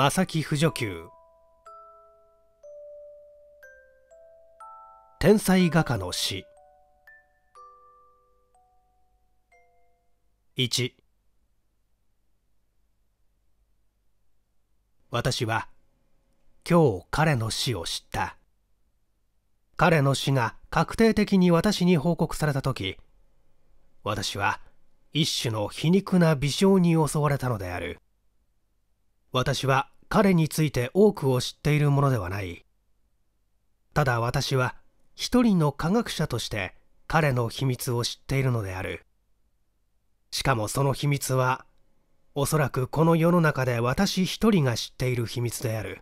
正木不助給天才画家の詩1私は今日彼の死を知った彼の死が確定的に私に報告された時私は一種の皮肉な微笑に襲われたのである私は彼について多くを知っているものではないただ私は一人の科学者として彼の秘密を知っているのであるしかもその秘密はおそらくこの世の中で私一人が知っている秘密である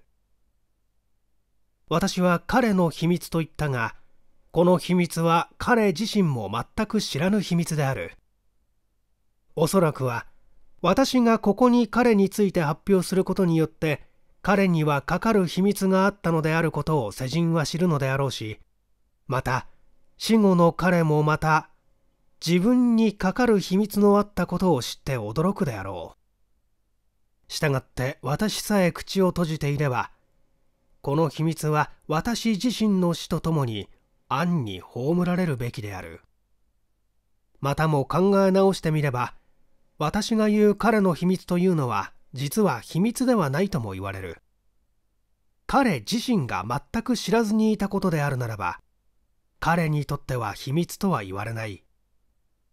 私は彼の秘密と言ったがこの秘密は彼自身も全く知らぬ秘密であるおそらくは私がここに彼について発表することによって彼にはかかる秘密があったのであることを世人は知るのであろうしまた死後の彼もまた自分にかかる秘密のあったことを知って驚くであろうしたがって私さえ口を閉じていればこの秘密は私自身の死とともに暗に葬られるべきであるまたも考え直してみれば私が言う彼の秘密というのは実は秘密ではないとも言われる彼自身が全く知らずにいたことであるならば彼にとっては秘密とは言われない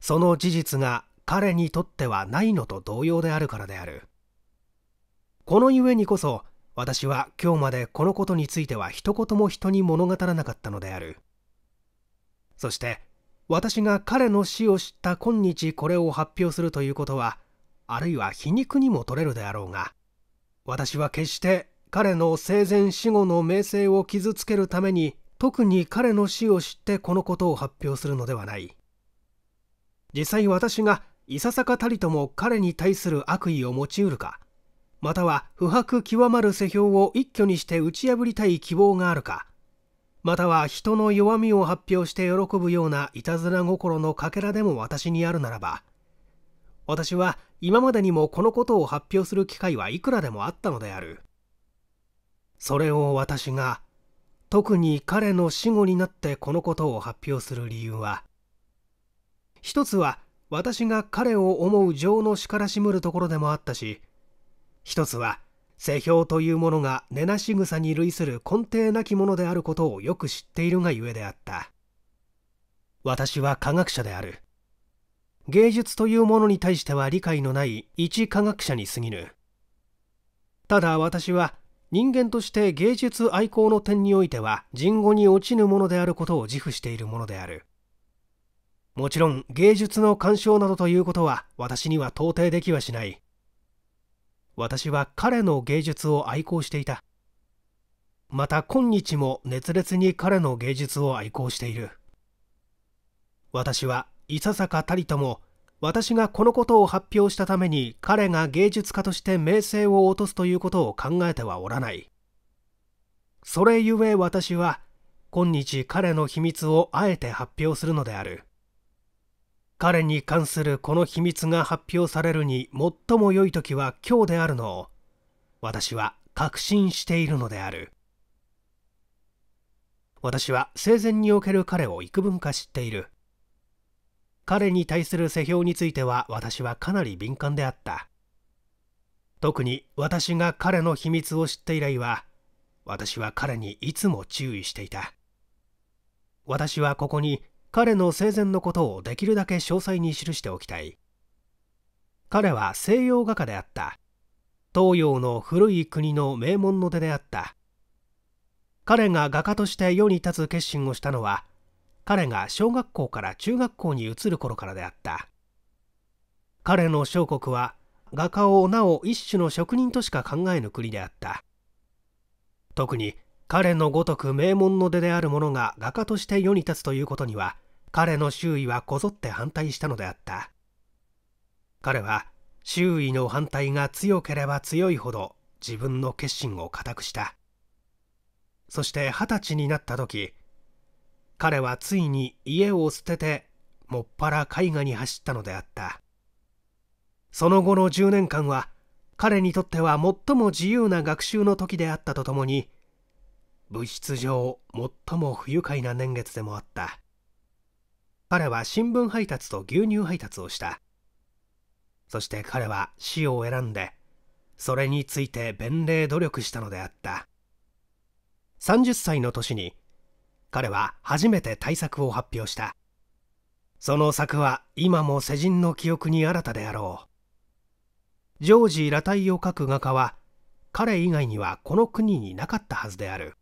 その事実が彼にとってはないのと同様であるからであるこのゆえにこそ私は今日までこのことについては一言も人に物語らなかったのであるそして私が彼の死を知った今日これを発表するということはあるいは皮肉にも取れるであろうが私は決して彼の生前死後の名声を傷つけるために特に彼の死を知ってこのことを発表するのではない実際私がいささかたりとも彼に対する悪意を持ちうるかまたは不白極まる世評を一挙にして打ち破りたい希望があるかまたは人の弱みを発表して喜ぶようないたずら心のかけらでも私にあるならば私は今までにもこのことを発表する機会はいくらでもあったのであるそれを私が特に彼の死後になってこのことを発表する理由は一つは私が彼を思う情のしからしむるところでもあったし一つは世評というものが根なし草に類する根底なきものであることをよく知っているがゆえであった私は科学者である芸術というものに対しては理解のない一科学者に過ぎぬただ私は人間として芸術愛好の点においては人語に落ちぬものであることを自負しているものであるもちろん芸術の鑑賞などということは私には到底できはしない私は彼の芸術を愛好していたまた今日も熱烈に彼の芸術を愛好している私はいささかたりとも私がこのことを発表したために彼が芸術家として名声を落とすということを考えてはおらないそれゆえ私は今日彼の秘密をあえて発表するのである彼に関するこの秘密が発表されるに最も良い時は今日であるのを私は確信しているのである私は生前における彼を幾分か知っている彼に対する世評については私はかなり敏感であった特に私が彼の秘密を知って以来は私は彼にいつも注意していた私はここに彼の生前のことをできるだけ詳細に記しておきたい彼は西洋画家であった東洋の古い国の名門の出であった彼が画家として世に立つ決心をしたのは彼が小学校から中学校に移る頃からであった彼の小国は画家をなお一種の職人としか考えぬ国であった特に彼のごとく名門の出である者が画家として世に立つということには彼の周囲はこぞって反対したのであった彼は周囲の反対が強ければ強いほど自分の決心を固くしたそして二十歳になった時彼はついに家を捨ててもっぱら絵画に走ったのであったその後の10年間は彼にとっては最も自由な学習の時であったとともに物質上最も不愉快な年月でもあった彼は新聞配達と牛乳配達をしたそして彼は死を選んでそれについて弁礼努力したのであった30歳の年に彼は初めて大作を発表したその作は今も世人の記憶に新たであろうジョージ・ラタイを描く画家は彼以外にはこの国になかったはずである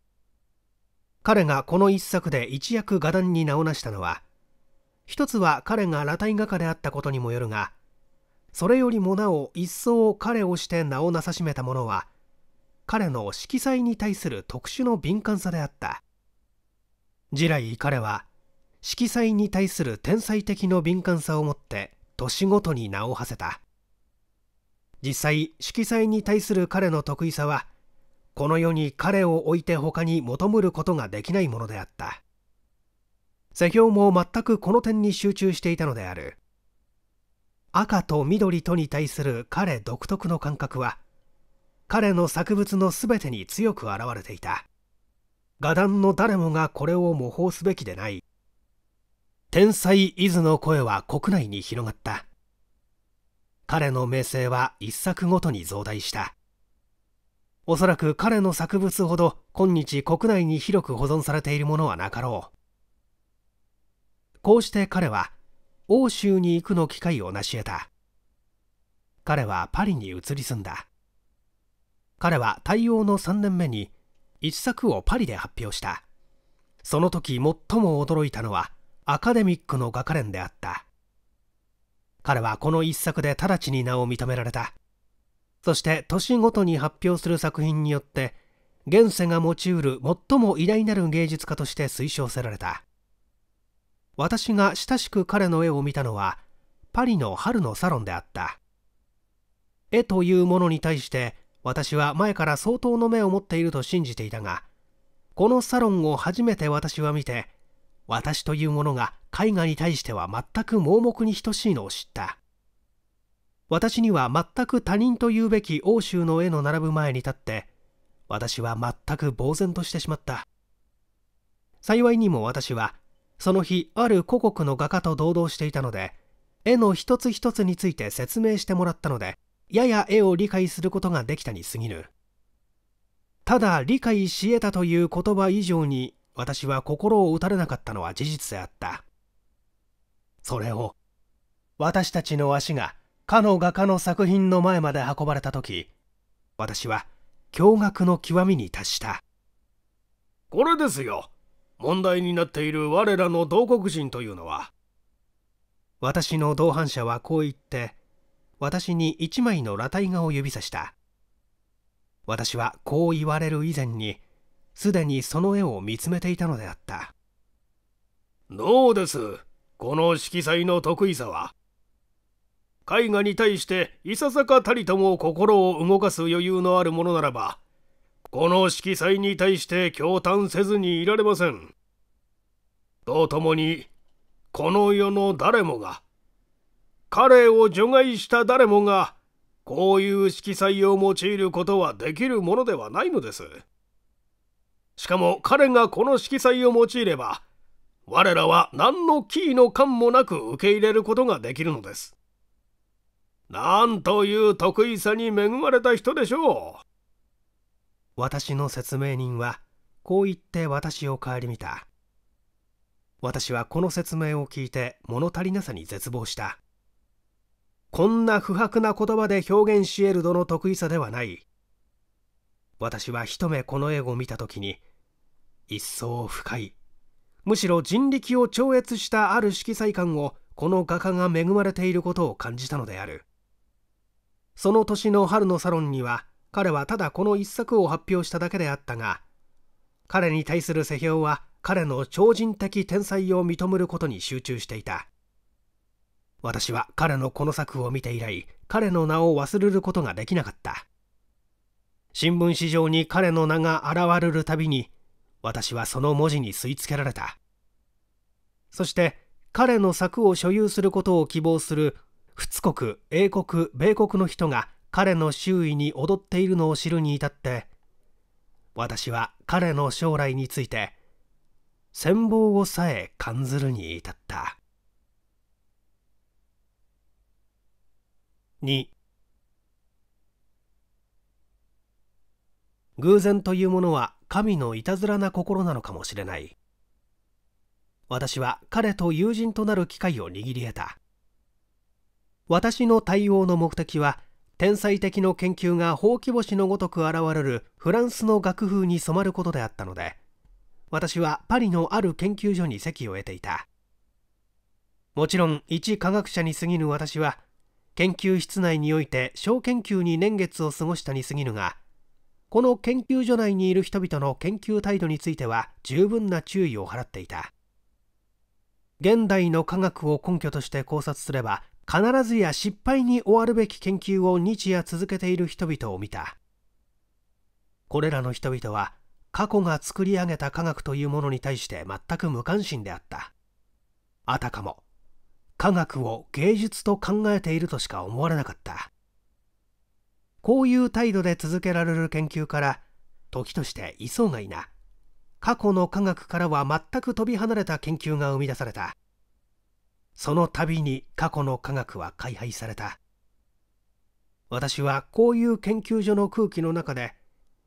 彼がこの一作で一躍画壇に名を成したのは一つは彼が裸体画家であったことにもよるがそれよりもなお一層彼をして名をなさしめたものは彼の色彩に対する特殊の敏感さであった次来彼は色彩に対する天才的の敏感さを持って年ごとに名を馳せた実際色彩に対する彼の得意さはこの世に彼を置いて他に求むることができないものであった世業も全くこの点に集中していたのである赤と緑とに対する彼独特の感覚は彼の作物の全てに強く表れていた画壇の誰もがこれを模倣すべきでない天才伊豆の声は国内に広がった彼の名声は一作ごとに増大したおそらく彼の作物ほど今日国内に広く保存されているものはなかろうこうして彼は欧州に行くの機会を成し得た彼はパリに移り住んだ彼は対応の3年目に一作をパリで発表したその時最も驚いたのはアカデミックの画家連であった彼はこの一作で直ちに名を認められたそして年ごとに発表する作品によって現世が持ちうる最も偉大なる芸術家として推奨せられた私が親しく彼の絵を見たのはパリの春のサロンであった絵というものに対して私は前から相当の目を持っていると信じていたがこのサロンを初めて私は見て私というものが絵画に対しては全く盲目に等しいのを知った私には全く他人というべき欧州の絵の並ぶ前に立って私は全く呆然としてしまった幸いにも私はその日ある古国の画家と同々していたので絵の一つ一つについて説明してもらったのでやや絵を理解することができたに過ぎぬただ理解し得たという言葉以上に私は心を打たれなかったのは事実であったそれを私たちの足がかの画家の作品の前まで運ばれた時私は驚愕の極みに達したこれですよ問題になっている我らの同国人というのは私の同伴者はこう言って私に一枚の裸体画を指さした私はこう言われる以前にすでにその絵を見つめていたのであったどうですこの色彩の得意さは絵画に対していささかたりとも心を動かす余裕のあるものならばこの色彩に対して驚嘆せずにいられません。とともに、この世の誰もが、彼を除外した誰もが、こういう色彩を用いることはできるものではないのです。しかも彼がこの色彩を用いれば、我らは何のキーの感もなく受け入れることができるのです。なんという得意さに恵まれた人でしょう。私の説明人はこう言って私を顧みた私はこの説明を聞いて物足りなさに絶望したこんな不白な言葉で表現し得るどの得意さではない私は一目この絵を見た時に一層深いむしろ人力を超越したある色彩感をこの画家が恵まれていることを感じたのであるその年の春のサロンには彼はただこの一作を発表しただけであったが彼に対する世評は彼の超人的天才を認めることに集中していた私は彼のこの作を見て以来彼の名を忘れることができなかった新聞紙上に彼の名が現れるたびに私はその文字に吸い付けられたそして彼の作を所有することを希望する仏国英国米国の人が彼の周囲に踊っているのを知るに至って私は彼の将来について戦望をさえ感ずるに至った2偶然というものは神のいたずらな心なのかもしれない私は彼と友人となる機会を握り得た私の対応の目的は天才的の研究がほうき星のごとく現れるフランスの楽風に染まることであったので私はパリのある研究所に席を得ていたもちろん一科学者に過ぎぬ私は研究室内において小研究に年月を過ごしたに過ぎぬがこの研究所内にいる人々の研究態度については十分な注意を払っていた現代の科学を根拠として考察すれば必ずや失敗に終わるべき研究を日夜続けている人々を見たこれらの人々は過去が作り上げた科学というものに対して全く無関心であったあたかも科学を芸術と考えているとしか思われなかったこういう態度で続けられる研究から時としてがいな過去の科学からは全く飛び離れた研究が生み出されたその度に過去の科学は開廃された私はこういう研究所の空気の中で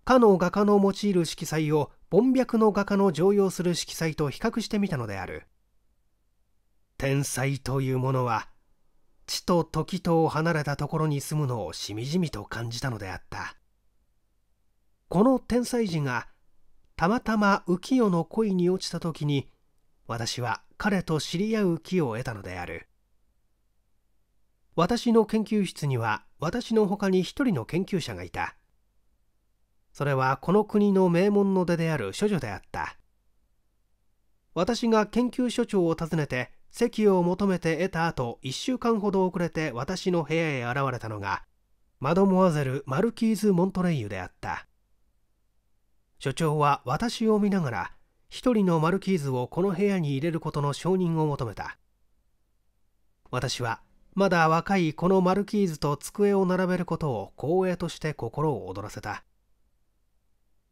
かの画家の用いる色彩を凡脈の画家の常用する色彩と比較してみたのである天才というものは地と時とを離れたところに住むのをしみじみと感じたのであったこの天才児がたまたま浮世の恋に落ちた時に私は彼と知り合う気を得たのである私の研究室には私の他に一人の研究者がいたそれはこの国の名門の出である処女であった私が研究所長を訪ねて席を求めて得た後1週間ほど遅れて私の部屋へ現れたのがマドモアゼル・マルキーズ・モントレイユであった所長は私を見ながら1人のマルキーズをこの部屋に入れることの承認を求めた私はまだ若いこのマルキーズと机を並べることを光栄として心を躍らせた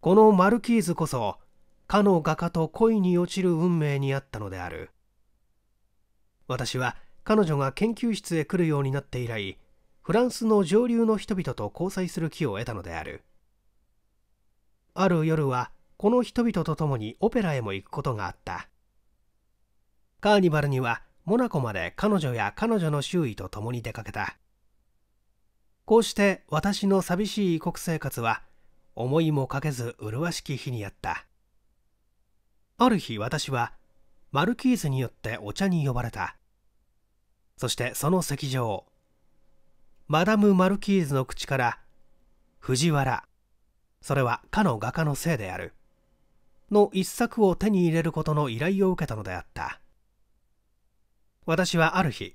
このマルキーズこそかの画家と恋に落ちる運命にあったのである私は彼女が研究室へ来るようになって以来フランスの上流の人々と交際する気を得たのであるある夜はこの人々と共にオペラへも行くことがあったカーニバルにはモナコまで彼女や彼女の周囲と共に出かけたこうして私の寂しい異国生活は思いもかけず麗しき日にやったある日私はマルキーズによってお茶に呼ばれたそしてその席上マダム・マルキーズの口から藤原それはかの画家のせいであるの一作を手に入れることの依頼を受けたのであった私はある日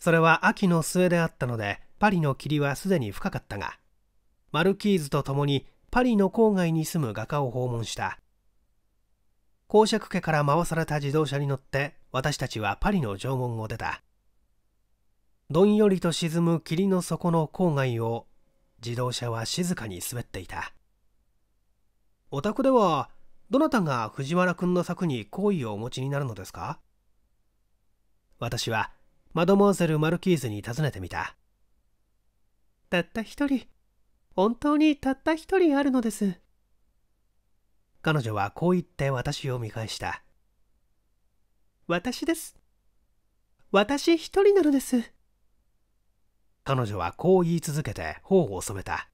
それは秋の末であったのでパリの霧はすでに深かったがマルキーズと共にパリの郊外に住む画家を訪問した公爵家から回された自動車に乗って私たちはパリの縄文を出たどんよりと沈む霧の底の郊外を自動車は静かに滑っていたお宅ではどなたが藤原くんの策に好意をお持ちになるのですか私はマドモンゼル・マルキーズに尋ねてみたたった一人本当にたった一人あるのです彼女はこう言って私を見返した私です私一人なのです彼女はこう言い続けて頬を染めた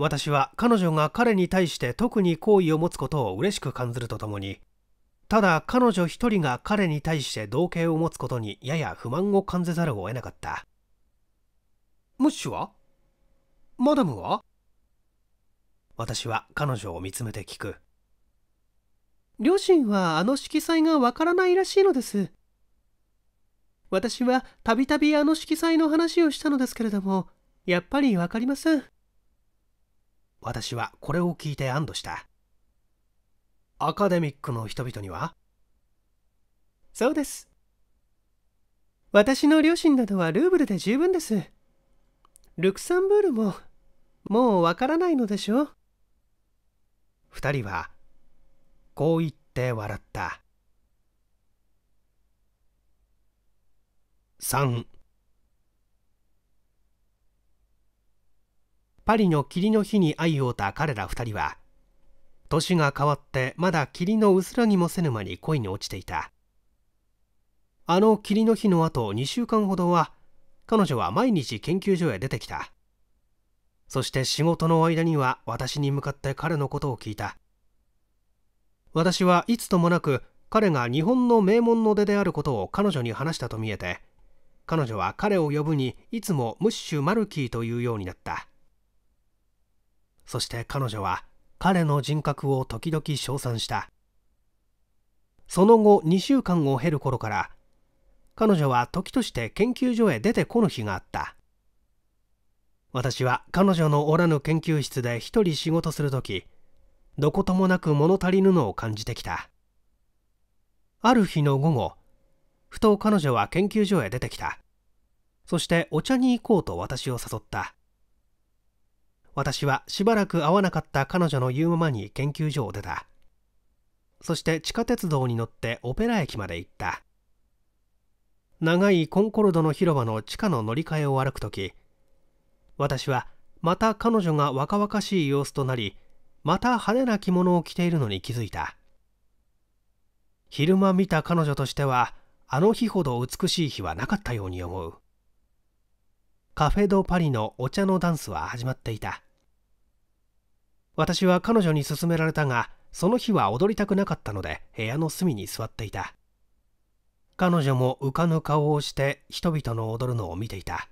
私は彼女が彼に対して特に好意を持つことを嬉しく感じるとともにただ彼女一人が彼に対して同型を持つことにやや不満を感じざるを得なかったムッシュはマダムは私は彼女を見つめて聞く両親はあの色彩がわからないらしいのです私はたびたびあの色彩の話をしたのですけれどもやっぱりわかりません私はこれを聞いて安堵したアカデミックの人々にはそうです私の両親などはルーブルで十分ですルクサンブールももうわからないのでしょう二人はこう言って笑った3パリの霧の日に愛を追た彼ら2人は年が変わってまだ霧の薄らぎもせぬ間に恋に落ちていたあの霧の日のあと2週間ほどは彼女は毎日研究所へ出てきたそして仕事の間には私に向かって彼のことを聞いた私はいつともなく彼が日本の名門の出であることを彼女に話したと見えて彼女は彼を呼ぶにいつもムッシュ・マルキーというようになったそして彼女は彼の人格を時々称賛したその後2週間を経る頃から彼女は時として研究所へ出てこぬ日があった私は彼女のおらぬ研究室で一人仕事する時どこともなく物足りぬのを感じてきたある日の午後ふと彼女は研究所へ出てきたそしてお茶に行こうと私を誘った私はしばらく会わなかった彼女の言うままに研究所を出た。そして地下鉄道に乗ってオペラ駅まで行った。長いコンコルドの広場の地下の乗り換えを歩く時私はまた彼女が若々しい様子となりまた派手な着物を着ているのに気づいた昼間見た彼女としてはあの日ほど美しい日はなかったように思うカフェ・ド・パリのお茶のダンスは始まっていた私は彼女に勧められたがその日は踊りたくなかったので部屋の隅に座っていた彼女も浮かぬ顔をして人々の踊るのを見ていた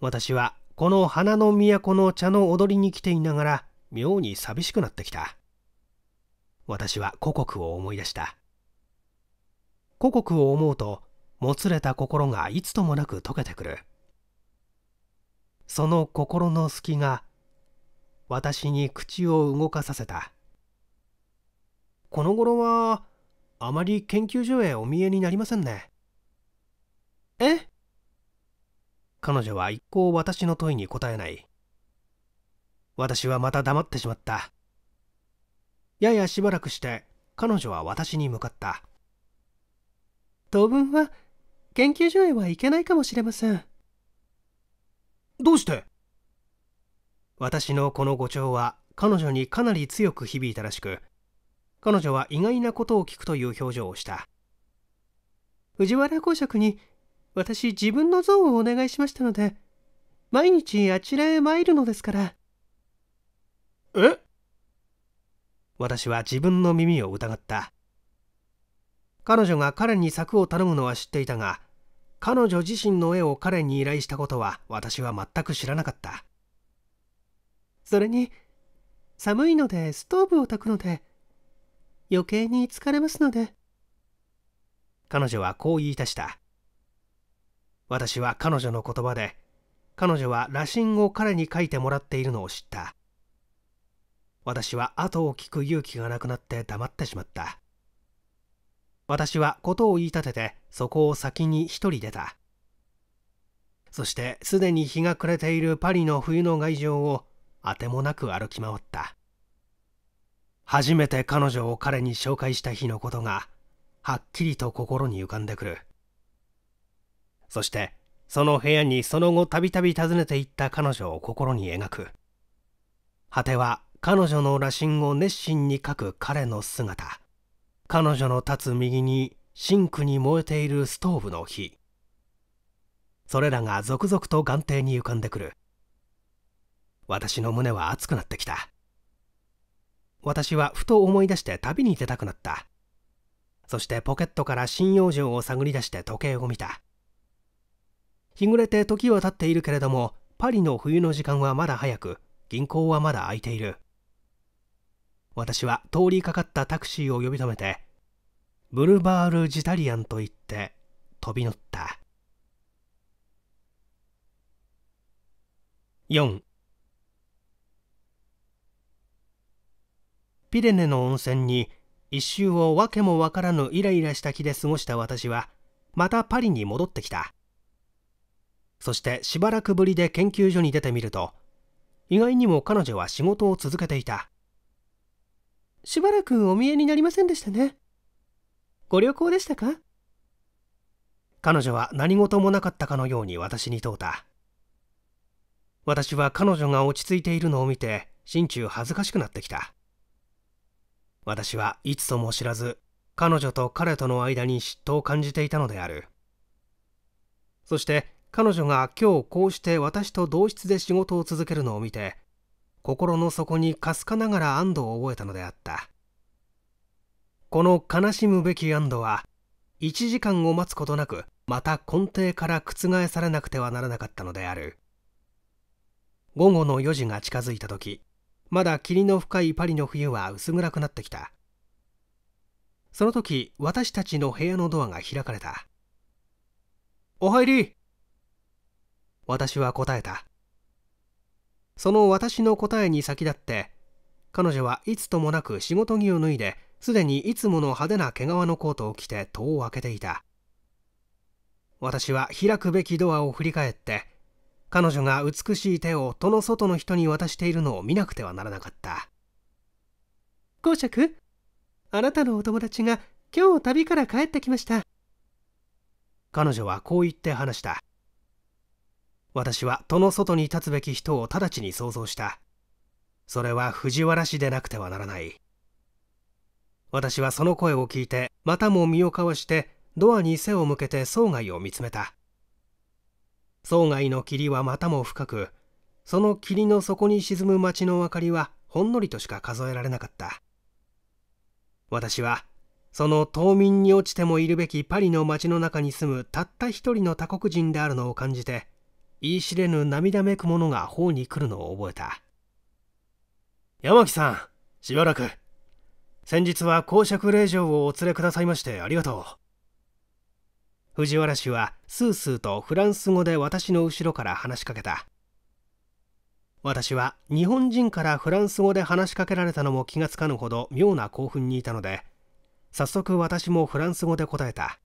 私はこの花の都の茶の踊りに来ていながら妙に寂しくなってきた私は故国を思い出した故国を思うともつれた心がいつともなく溶けてくるその心の隙が私に口を動かさせたこの頃はあまり研究所へお見えになりませんねえ彼女は一向私の問いに答えない私はまた黙ってしまったややしばらくして彼女は私に向かった当分は研究所へは行けないかもしれませんどうして私のこの誤調は彼女にかなり強く響いたらしく彼女は意外なことを聞くという表情をした藤原公爵に私自分の像をお願いしましたので毎日あちらへ参るのですからえ私は自分の耳を疑った彼女が彼に柵を頼むのは知っていたが彼女自身の絵を彼に依頼したことは私は全く知らなかったそれに寒いのでストーブを焚くので余計に疲れますので彼女はこう言い出した私は彼女の言葉で彼女は羅針を彼に書いてもらっているのを知った私は後を聞く勇気がなくなって黙ってしまった私は事を言い立ててそこを先に一人出たそしてすでに日が暮れているパリの冬の外情をあてもなく歩き回った初めて彼女を彼に紹介した日のことがはっきりと心に浮かんでくるそしてその部屋にその後たびたび訪ねていった彼女を心に描く果ては彼女の羅針を熱心に描く彼の姿彼女の立つ右にシンクに燃えているストーブの火それらが続々と眼底に浮かんでくる私の胸は熱くなってきた私はふと思い出して旅に出たくなったそしてポケットから針葉樹を探り出して時計を見た日暮れて時は経っているけれどもパリの冬の時間はまだ早く銀行はまだ空いている私は通りかかったタクシーを呼び止めてブルバール・ジタリアンと言って飛び乗った4ピレネの温泉に一周を訳もわからぬイライラした気で過ごした私はまたパリに戻ってきたそしてしばらくぶりで研究所に出てみると意外にも彼女は仕事を続けていたしばらくお見えになりませんでしたねご旅行でしたか彼女は何事もなかったかのように私に問うた私は彼女が落ち着いているのを見て心中恥ずかしくなってきた私はいつとも知らず彼女と彼との間に嫉妬を感じていたのであるそして彼女が今日こうして私と同室で仕事を続けるのを見て心の底にかすかながら安堵を覚えたのであったこの悲しむべき安堵は1時間を待つことなくまた根底から覆されなくてはならなかったのである午後の4時が近づいた時まだ霧の深いパリの冬は薄暗くなってきたその時私たちの部屋のドアが開かれたお入り私は答えたその私の答えに先立って彼女はいつともなく仕事着を脱いですでにいつもの派手な毛皮のコートを着て戸を開けていた私は開くべきドアを振り返って彼女が美しい手を戸の外の人に渡しているのを見なくてはならなかった公爵あなたのお友達が今日旅から帰ってきました彼女はこう言って話した私は戸の外に立つべき人を直ちに想像したそれは藤原氏でなくてはならない私はその声を聞いてまたも身をかわしてドアに背を向けて窓外を見つめた層外の霧はまたも深くその霧の底に沈む街の明かりはほんのりとしか数えられなかった私はその冬眠に落ちてもいるべきパリの街の中に住むたった一人の他国人であるのを感じて言い知れぬ涙めくものが頬に来るのを覚えた山木さんしばらく先日は公爵令嬢をお連れくださいましてありがとう藤原氏はスースーとフランス語で私の後ろから話しかけた私は日本人からフランス語で話しかけられたのも気がつかぬほど妙な興奮にいたので早速私もフランス語で答えた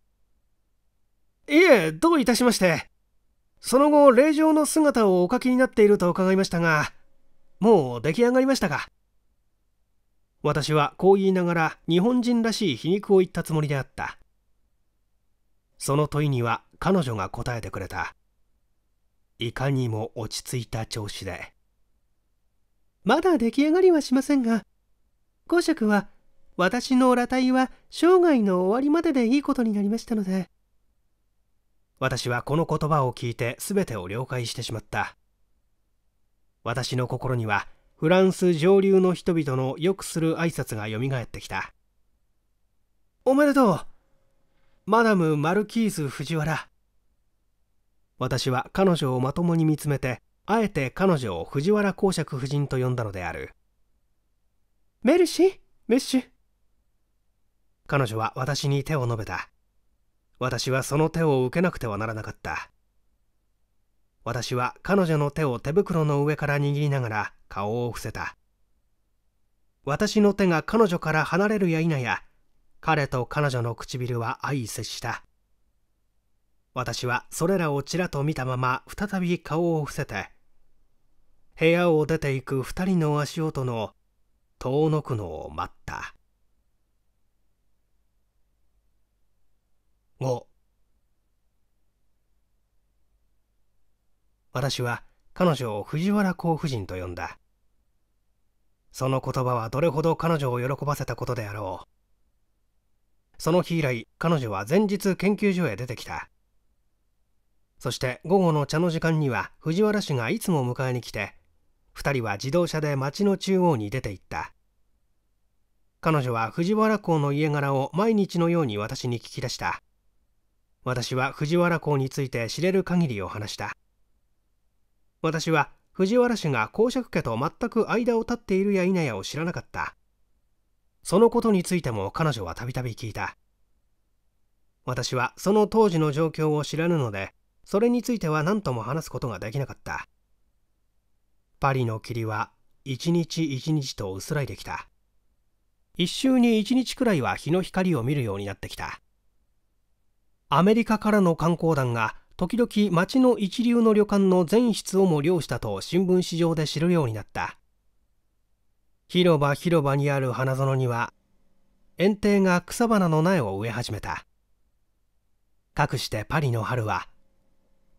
いえどういたしましてその後霊場の姿をお書きになっていると伺いましたがもう出来上がりましたか私はこう言いながら日本人らしい皮肉を言ったつもりであったその問いには彼女が答えてくれたいかにも落ち着いた調子でまだ出来上がりはしませんが公爵は私の裸体は生涯の終わりまででいいことになりましたので私はこの言葉を聞いて全てを了解してしまった私の心にはフランス上流の人々のよくする挨拶がよみがえってきたおめでとうマダム・マルキーズ・藤原私は彼女をまともに見つめてあえて彼女を藤原公爵夫人と呼んだのであるメルシーメッシュ彼女は私に手を述べた私はその手を受けなくてはならなかった私は彼女の手を手袋の上から握りながら顔を伏せた私の手が彼女から離れるや否や彼と彼女の唇は相接した私はそれらをちらと見たまま再び顔を伏せて部屋を出ていく2人の足音の遠のくのを待った私は彼女を藤原甲夫人と呼んだその言葉はどれほど彼女を喜ばせたことであろうその日以来彼女は前日研究所へ出てきたそして午後の茶の時間には藤原氏がいつも迎えに来て2人は自動車で町の中央に出て行った彼女は藤原公の家柄を毎日のように私に聞き出した私は藤原公について知れる限りを話した私は藤原氏が公爵家と全く間を立っているや否やを知らなかったそのことについても彼女はたびたび聞いた私はその当時の状況を知らぬのでそれについては何とも話すことができなかったパリの霧は一日一日と薄らいできた一週に一日くらいは日の光を見るようになってきたアメリカからの観光団が時々町の一流の旅館の全室をも漁したと新聞紙上で知るようになった広場広場にある花園には園庭が草花の苗を植え始めたかくしてパリの春は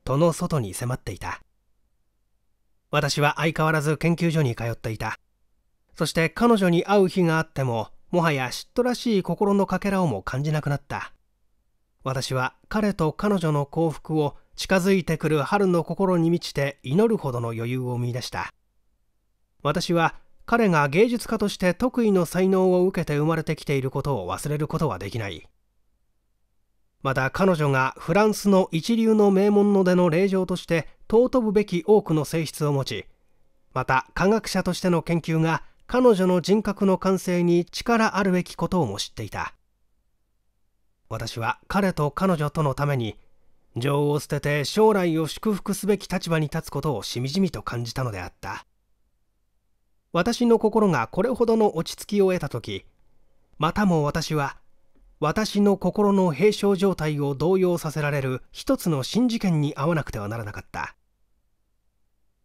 戸の外に迫っていた私は相変わらず研究所に通っていたそして彼女に会う日があってももはや嫉妬らしい心のかけらをも感じなくなった私は彼と彼女の幸福を近づいてくる春の心に満ちて祈るほどの余裕を見いだした私は彼が芸術家として得意の才能を受けて生まれてきていることを忘れることはできないまた彼女がフランスの一流の名門の出の霊場として尊ぶべき多くの性質を持ちまた科学者としての研究が彼女の人格の完成に力あるべきことをも知っていた私は彼と彼女とのために情を捨てて将来を祝福すべき立場に立つことをしみじみと感じたのであった私の心がこれほどの落ち着きを得た時またも私は私の心の平傷状態を動揺させられる一つの新事件に遭わなくてはならなかった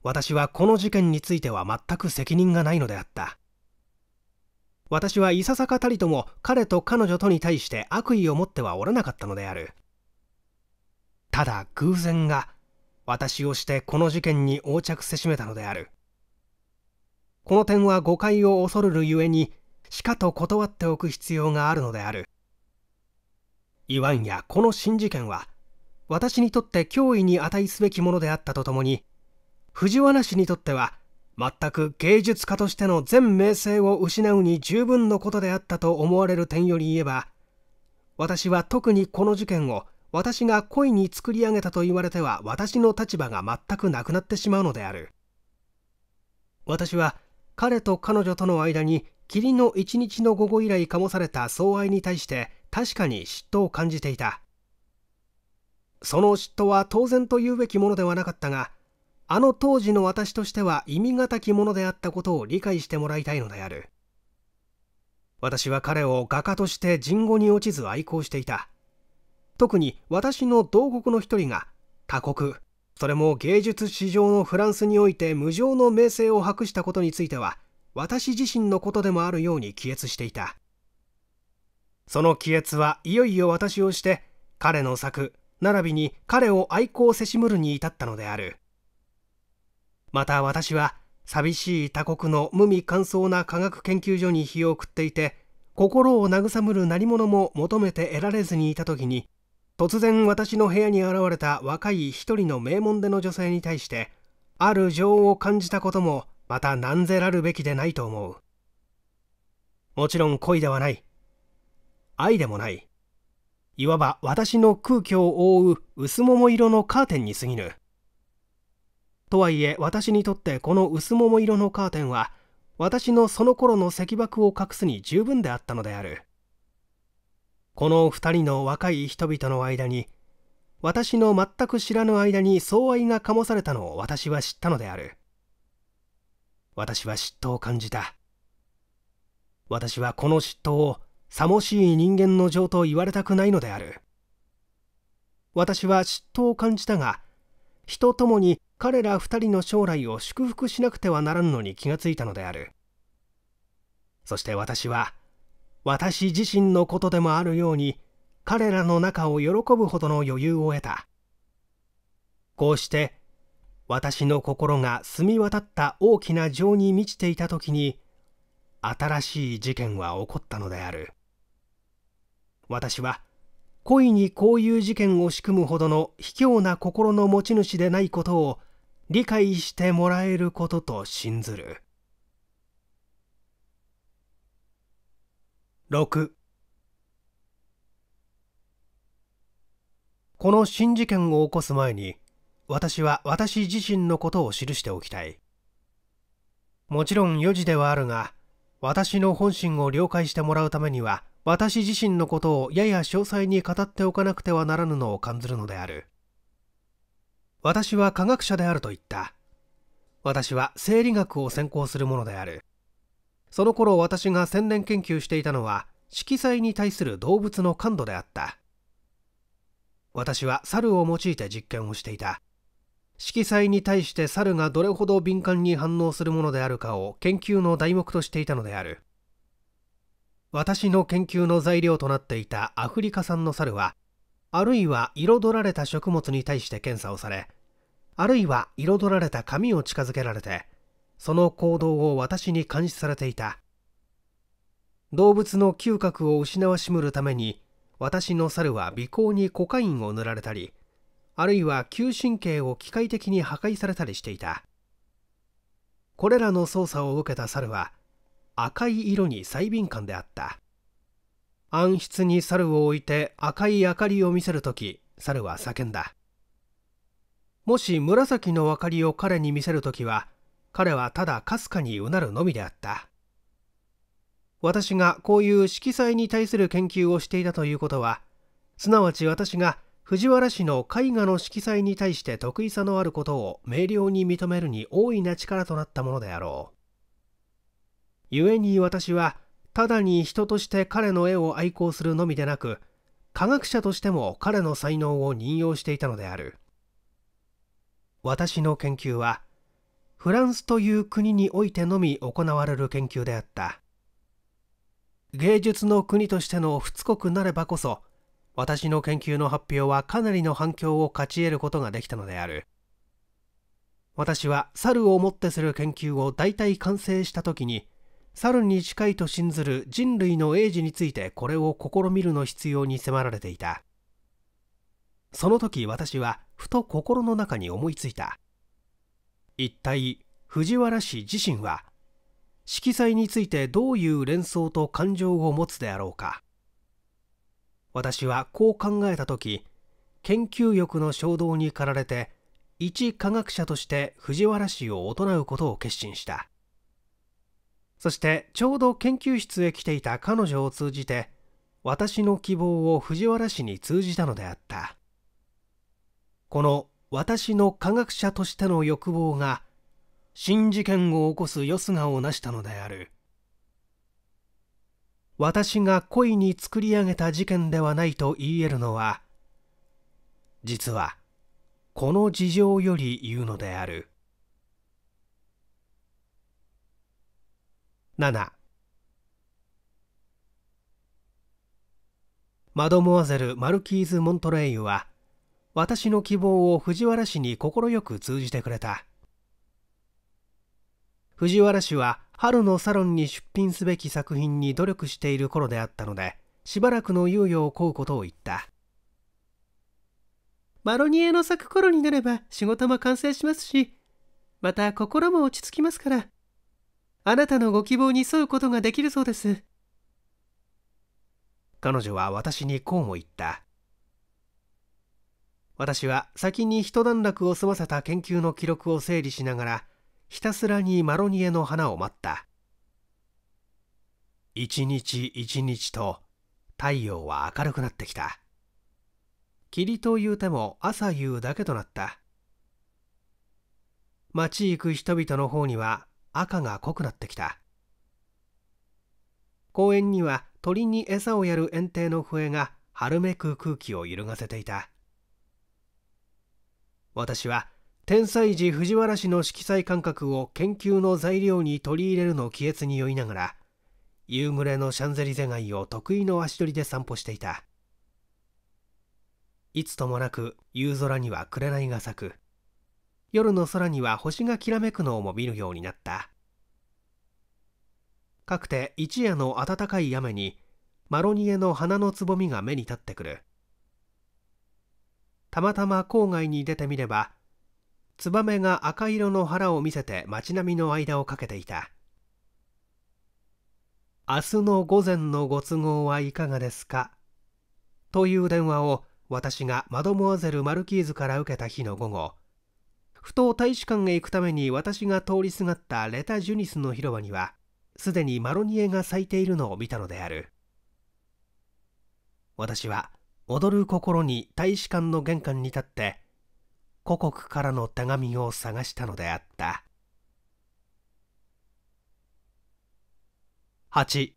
私はこの事件については全く責任がないのであった私はいささかたりとも彼と彼女とに対して悪意を持ってはおらなかったのであるただ偶然が私をしてこの事件に横着せしめたのであるこの点は誤解を恐るるゆえにしかと断っておく必要があるのであるいわんやこの新事件は私にとって脅威に値すべきものであったとともに藤原氏にとっては全く芸術家としての全名声を失うに十分のことであったと思われる点より言えば私は特にこの事件を私が故意に作り上げたと言われては私の立場が全くなくなってしまうのである私は彼と彼女との間に霧の一日の午後以来醸された相愛に対して確かに嫉妬を感じていたその嫉妬は当然と言うべきものではなかったがあの当時の私としては意味がたきものであったことを理解してもらいたいのである私は彼を画家として人語に落ちず愛好していた特に私の同国の一人が他国それも芸術史上のフランスにおいて無常の名声を博したことについては私自身のことでもあるように気絶していたその気絶はいよいよ私をして彼の作並びに彼を愛好せしむるに至ったのであるまた私は寂しい他国の無味乾燥な科学研究所に日を送っていて心を慰むる何者も求めて得られずにいた時に突然私の部屋に現れた若い一人の名門での女性に対してある情を感じたこともまた何ぜらるべきでないと思うもちろん恋ではない愛でもないいわば私の空虚を覆う薄桃色のカーテンに過ぎぬとはいえ私にとってこの薄桃色のカーテンは私のその頃の石爆を隠すに十分であったのであるこの2人の若い人々の間に私の全く知らぬ間に相愛が醸されたのを私は知ったのである私は嫉妬を感じた私はこの嫉妬をさもしい人間の情と言われたくないのである私は嫉妬を感じたが人ともに彼ら2人の将来を祝福しなくてはならぬのに気がついたのであるそして私は私自身のことでもあるように彼らの中を喜ぶほどの余裕を得たこうして私の心が澄み渡った大きな情に満ちていた時に新しい事件は起こったのである私は故意にこういう事件を仕組むほどの卑怯な心の持ち主でないことを理解してもらえることと信ずる。6この新事件を起こす前に私は私自身のことを記しておきたいもちろん4時ではあるが私の本心を了解してもらうためには私自身のことをやや詳細に語っておかなくてはならぬのを感じるのである私は科学者であると言った私は生理学を専攻するものであるその頃私が専念研究していたのは色彩に対する動物の感度であった私は猿を用いて実験をしていた色彩に対して猿がどれほど敏感に反応するものであるかを研究の題目としていたのである私の研究の材料となっていたアフリカ産の猿はあるいは彩られた食物に対して検査をされあるいは彩られた紙を近づけられてその行動を私に監視されていた動物の嗅覚を失わしむるために私の猿は鼻孔にコカインを塗られたりあるいは嗅神経を機械的に破壊されたりしていたこれらの操作を受けた猿は赤い色に細敏感であった暗室に猿を置いて赤い明かりを見せる時猿は叫んだもし紫の明かりを彼に見せる時は彼はただかすかにうなるのみであった私がこういう色彩に対する研究をしていたということはすなわち私が藤原氏の絵画の色彩に対して得意さのあることを明瞭に認めるに大いな力となったものであろう故に私はただに人として彼の絵を愛好するのみでなく科学者としても彼の才能を任用していたのである私の研究はフランスという国においてのみ行われる研究であった芸術の国としての仏国なればこそ私の研究の発表はかなりの反響を勝ち得ることができたのである私は猿をもってする研究を大体完成した時に猿に近いと信ずる人類の英治についてこれを試みるの必要に迫られていたその時私はふと心の中に思いついた一体藤原氏自身は色彩についてどういう連想と感情を持つであろうか私はこう考えた時研究欲の衝動に駆られて一科学者として藤原氏を行うことを決心したそしてちょうど研究室へ来ていた彼女を通じて私の希望を藤原氏に通じたのであったこの私の科学者としての欲望が新事件を起こすよすがを成したのである私が故意に作り上げた事件ではないと言えるのは実はこの事情より言うのである七マドモアゼル・マルキーズ・モントレイユは私の希望を藤原氏に快く通じてくれた藤原氏は春のサロンに出品すべき作品に努力している頃であったのでしばらくの猶予を請うことを言ったマロニエの咲く頃になれば仕事も完成しますしまた心も落ち着きますからあなたのご希望に沿うことができるそうです彼女は私にこうも言った私は先に一段落を済ませた研究の記録を整理しながらひたすらにマロニエの花を待った一日一日と太陽は明るくなってきた霧というても朝夕だけとなった街行く人々の方には赤が濃くなってきた公園には鳥に餌をやる園庭の笛が春めく空気を揺るがせていた私は天才児藤原氏の色彩感覚を研究の材料に取り入れるのを気悦に酔いながら夕暮れのシャンゼリゼ街を得意の足取りで散歩していたいつともなく夕空には紅が咲く夜の空には星がきらめくのをも見るようになったかくて一夜の暖かい雨にマロニエの花のつぼみが目に立ってくるたまたま郊外に出てみればツバメが赤色の腹を見せて街並みの間をかけていた明日の午前のご都合はいかがですかという電話を私がマドモアゼル・マルキーズから受けた日の午後ふと大使館へ行くために私が通りすがったレタ・ジュニスの広場にはすでにマロニエが咲いているのを見たのである私は踊る心に大使館の玄関に立って故国からの手紙を探したのであった8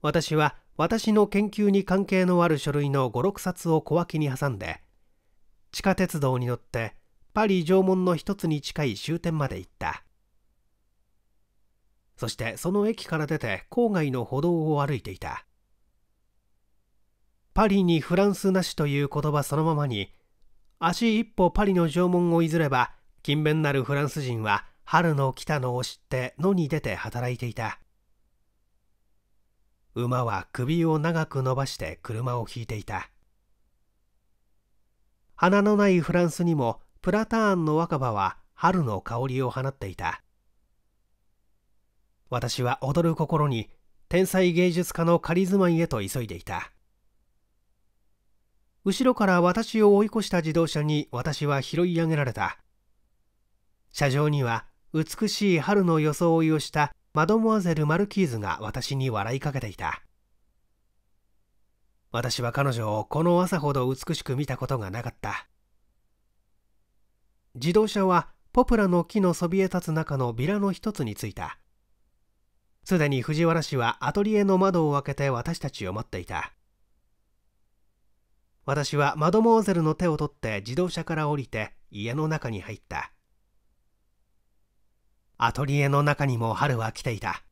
私は私の研究に関係のある書類の56冊を小脇に挟んで地下鉄道に乗ってパリ縄文の一つに近い終点まで行ったそしてその駅から出て郊外の歩道を歩いていたパリにフランスなしという言葉そのままに足一歩パリの縄文をいずれば勤勉なるフランス人は春の来たのを知って野に出て働いていた馬は首を長く伸ばして車を引いていた花のないフランスにもプラターンの若葉は春の香りを放っていた私は踊る心に天才芸術家のカリズマンへと急いでいた後ろから私を追い越した自動車に私は拾い上げられた車上には美しい春の装いをしたマドモアゼル・マルキーズが私に笑いかけていた私は彼女をこの朝ほど美しく見たことがなかった自動車はポプラの木のそびえ立つ中のビラの一つについたすでに藤原氏はアトリエの窓を開けて私たちを待っていた私はマドモーゼルの手を取って自動車から降りて家の中に入ったアトリエの中にも春は来ていた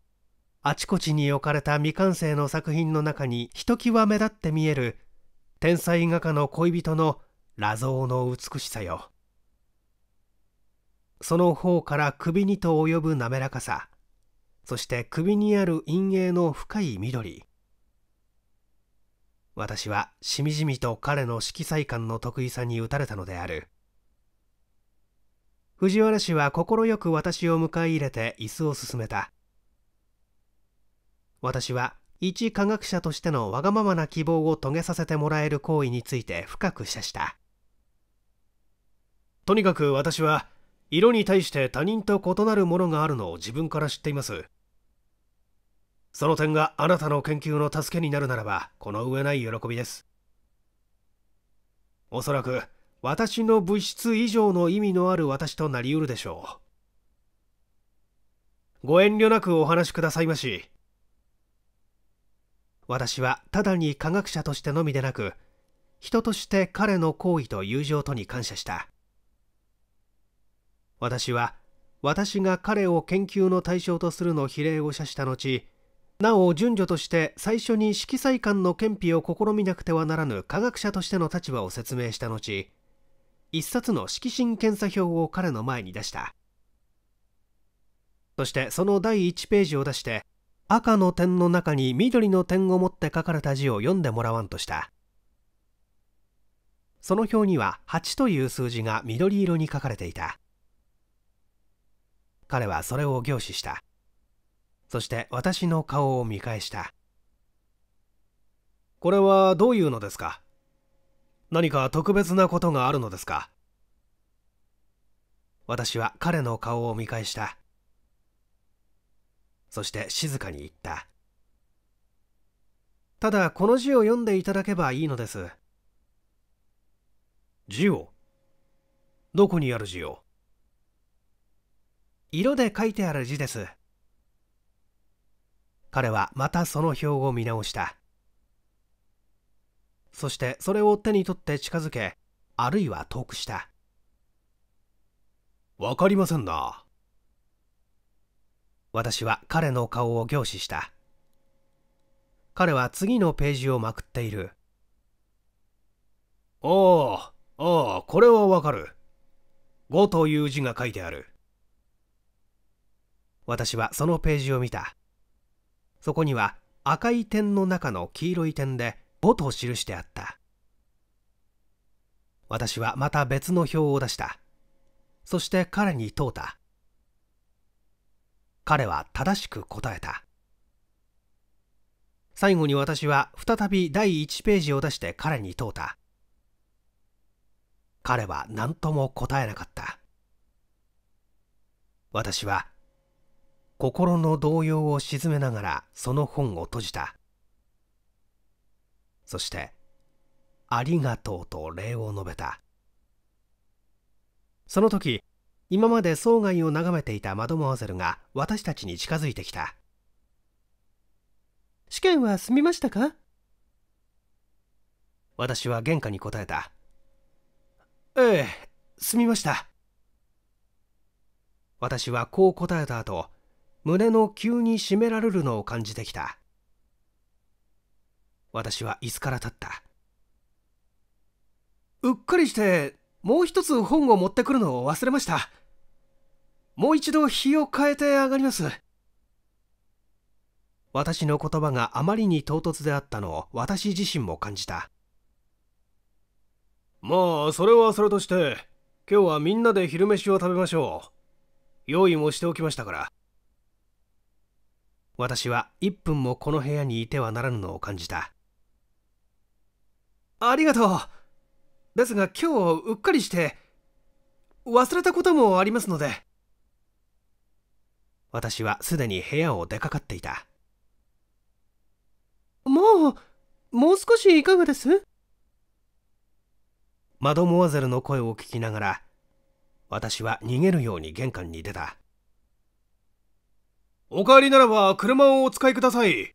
あちこちに置かれた未完成の作品の中にひときわ目立って見える天才画家の恋人の裸像の美しさよその方から首にと及ぶ滑らかさそして首にある陰影の深い緑私はしみじみと彼の色彩感の得意さに打たれたのである藤原氏は快く私を迎え入れて椅子を進めた私は一科学者としてのわがままな希望を遂げさせてもらえる行為について深く謝したとにかく私は色に対して他人と異なるものがあるのを自分から知っていますその点があなたの研究の助けになるならば、この上ない喜びです。おそらく、私の物質以上の意味のある私となりうるでしょう。ご遠慮なくお話しくださいまし。私はただに科学者としてのみでなく、人として彼の行為と友情とに感謝した。私は、私が彼を研究の対象とするの比例を射した後、なお順序として最初に色彩感の憲否を試みなくてはならぬ科学者としての立場を説明した後一冊の色心検査表を彼の前に出したそしてその第1ページを出して赤の点の中に緑の点を持って書かれた字を読んでもらわんとしたその表には8という数字が緑色に書かれていた彼はそれを凝視したそして私の顔を見返したこれはどういうのですか何か特別なことがあるのですか私は彼の顔を見返したそして静かに言ったただこの字を読んでいただけばいいのです字をどこにある字を色で書いてある字です彼はまたその表を見直したそしてそれを手に取って近づけあるいは遠くしたわかりませんな私は彼の顔を凝視した彼は次のページをまくっているああああこれはわかる5という字が書いてある私はそのページを見たそこには赤い点の中の黄色い点で5と記してあった私はまた別の表を出したそして彼に問うた彼は正しく答えた最後に私は再び第1ページを出して彼に問うた彼は何とも答えなかった私は心の動揺を鎮めながらその本を閉じたそして「ありがとう」と礼を述べたその時今まで生外を眺めていたマドモアゼルが私たちに近づいてきた試験は済みましたか私は玄関に答えたええ済みました私はこう答えた後胸の急に締められるのを感じてきた私は椅子から立ったうっかりしてもう一つ本を持ってくるのを忘れましたもう一度日を変えて上がります私の言葉があまりに唐突であったのを私自身も感じたまあそれはそれとして今日はみんなで昼飯を食べましょう用意もしておきましたから私は1分もこの部屋にいてはならぬのを感じたありがとうですが今日うっかりして忘れたこともありますので私はすでに部屋を出かかっていたもうもう少しいかがですマドモアゼルの声を聞きながら私は逃げるように玄関に出たお帰りならば車をお使いください。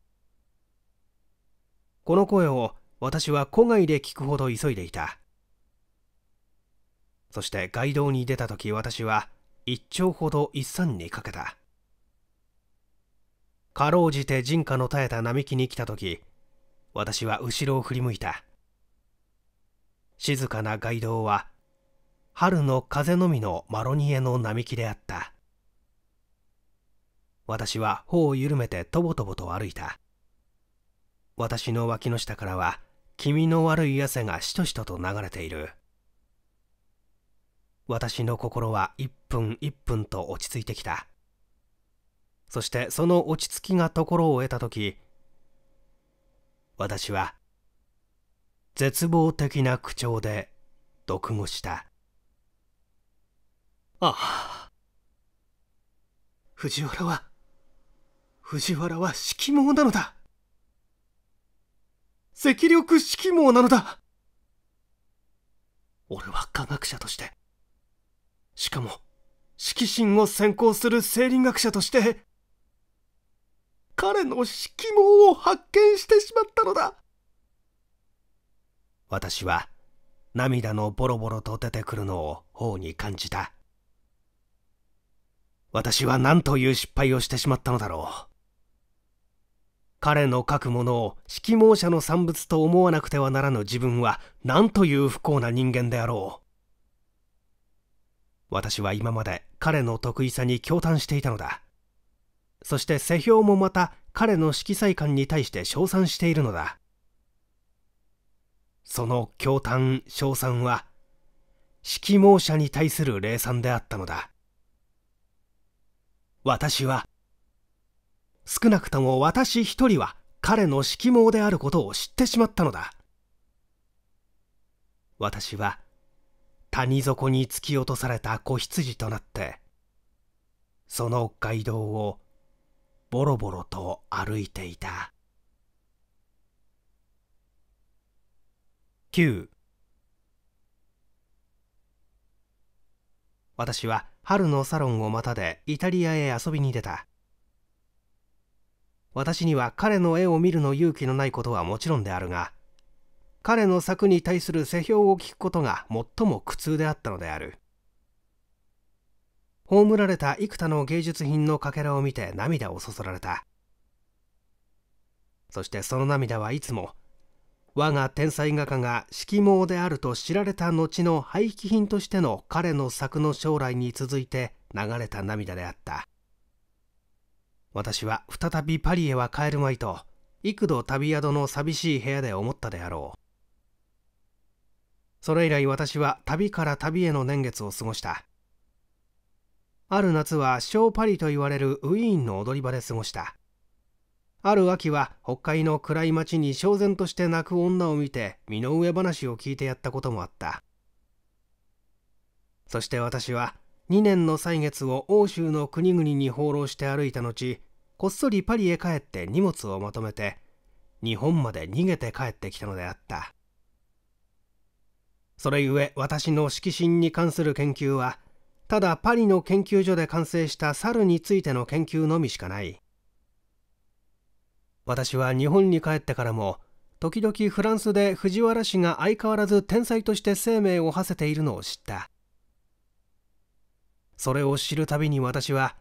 この声を私は戸外で聞くほど急いでいた。そして街道に出た時私は一丁ほど一山にかけた。かろうじて人家の絶えた並木に来た時、私は後ろを振り向いた。静かな街道は春の風のみのマロニエの並木であった。私は頬を緩めてとぼとぼと歩いた。私の脇の下からは気味の悪い汗がしとしとと流れている。私の心は一分一分と落ち着いてきた。そしてその落ち着きがところを得た時、私は絶望的な口調で独語した。ああ。藤原は藤原は色盲なのだ赤力色盲なのだ俺は科学者としてしかも色心を専攻する生理学者として彼の色盲を発見してしまったのだ私は涙のボロボロと出てくるのを頬に感じた私は何という失敗をしてしまったのだろう彼の書くものを色盲者の産物と思わなくてはならぬ自分は何という不幸な人間であろう私は今まで彼の得意さに驚嘆していたのだそして世評もまた彼の色彩感に対して称賛しているのだその驚嘆称賛は色盲者に対する礼賛であったのだ私は少なくとも私一人は彼の色盲であることを知ってしまったのだ私は谷底に突き落とされた子羊となってその街道をボロボロと歩いていた9私は春のサロンをまたでイタリアへ遊びに出た私には彼の絵を見るの勇気のないことはもちろんであるが彼の作に対する世評を聞くことが最も苦痛であったのである葬られた幾多の芸術品のかけらを見て涙をそそられたそしてその涙はいつも我が天才画家が色盲であると知られた後の廃棄品としての彼の作の将来に続いて流れた涙であった私は再びパリへは帰るまいと幾度旅宿の寂しい部屋で思ったであろうそれ以来私は旅から旅への年月を過ごしたある夏は小パリと言われるウィーンの踊り場で過ごしたある秋は北海の暗い町に焦然として泣く女を見て身の上話を聞いてやったこともあったそして私は2年の歳月を欧州の国々に放浪して歩いた後こっそりパリへ帰って荷物をまとめて日本まで逃げて帰ってきたのであったそれゆえ私の色心に関する研究はただパリの研究所で完成した猿についての研究のみしかない私は日本に帰ってからも時々フランスで藤原氏が相変わらず天才として生命を馳せているのを知ったそれを知るたびに私は、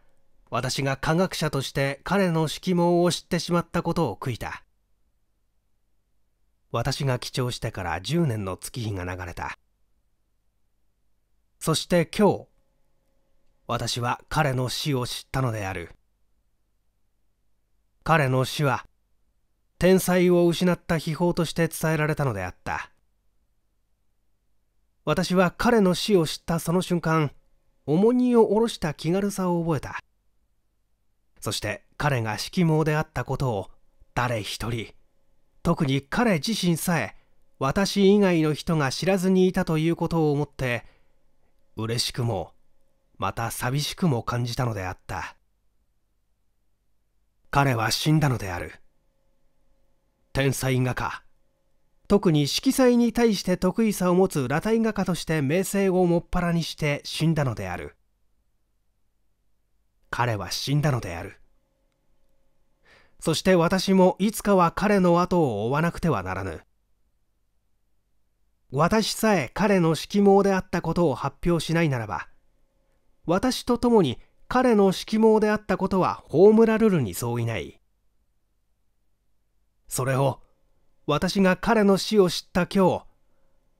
私が科学者として彼の色盲を知ってしまったことを悔いた。私が記帳してから10年の月日が流れた。そして今日、私は彼の死を知ったのである。彼の死は、天才を失った秘宝として伝えられたのであった。私は彼の死を知ったその瞬間、重荷を下ろした気軽さを覚えたそして彼が色盲であったことを誰一人特に彼自身さえ私以外の人が知らずにいたということを思って嬉しくもまた寂しくも感じたのであった彼は死んだのである天才画家特に色彩に対して得意さを持つ裸体画家として名声をもっぱらにして死んだのである彼は死んだのであるそして私もいつかは彼の後を追わなくてはならぬ私さえ彼の色盲であったことを発表しないならば私と共に彼の色盲であったことは葬られるに相違ないそれを私が彼の死を知った今日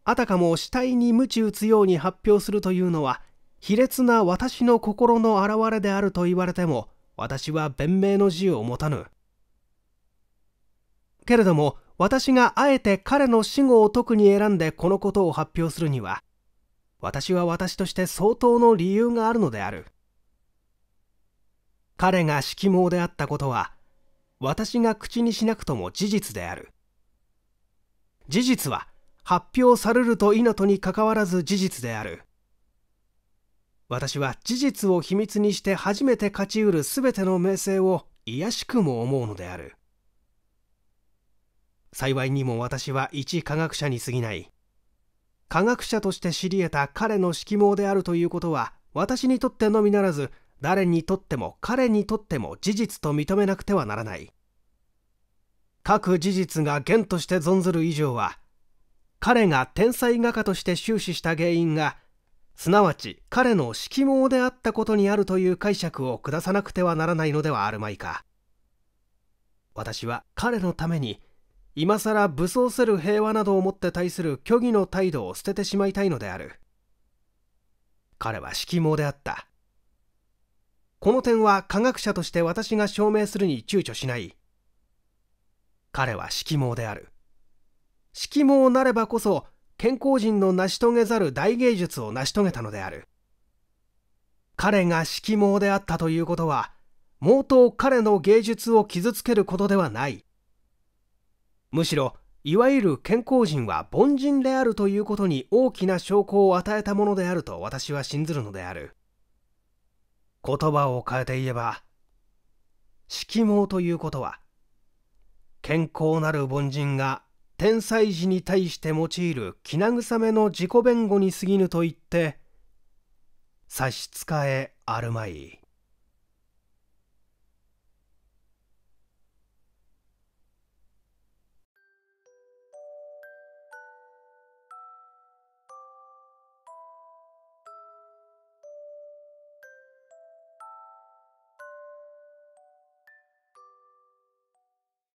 あたかも死体に鞭打つように発表するというのは卑劣な私の心の表れであると言われても私は弁明の字を持たぬけれども私があえて彼の死後を特に選んでこのことを発表するには私は私として相当の理由があるのである彼が色盲であったことは私が口にしなくとも事実である事実は発表されると否とにかかわらず事実である私は事実を秘密にして初めて勝ち得る全ての名声を卑しくも思うのである幸いにも私は一科学者に過ぎない科学者として知り得た彼の色盲であるということは私にとってのみならず誰にとっても彼にとっても事実と認めなくてはならない各事実が現として存ずる以上は彼が天才画家として終始した原因がすなわち彼の色盲であったことにあるという解釈を下さなくてはならないのではあるまいか私は彼のために今さら武装せる平和などをもって対する虚偽の態度を捨ててしまいたいのである彼は色盲であったこの点は科学者として私が証明するに躊躇しない彼は色盲である色盲なればこそ健康人の成し遂げざる大芸術を成し遂げたのである彼が色盲であったということは毛頭彼の芸術を傷つけることではないむしろいわゆる健康人は凡人であるということに大きな証拠を与えたものであると私は信ずるのである言葉を変えて言えば色盲ということは健康なる凡人が天才児に対して用いるきなぐさめの自己弁護に過ぎぬと言って差し支えあるまい。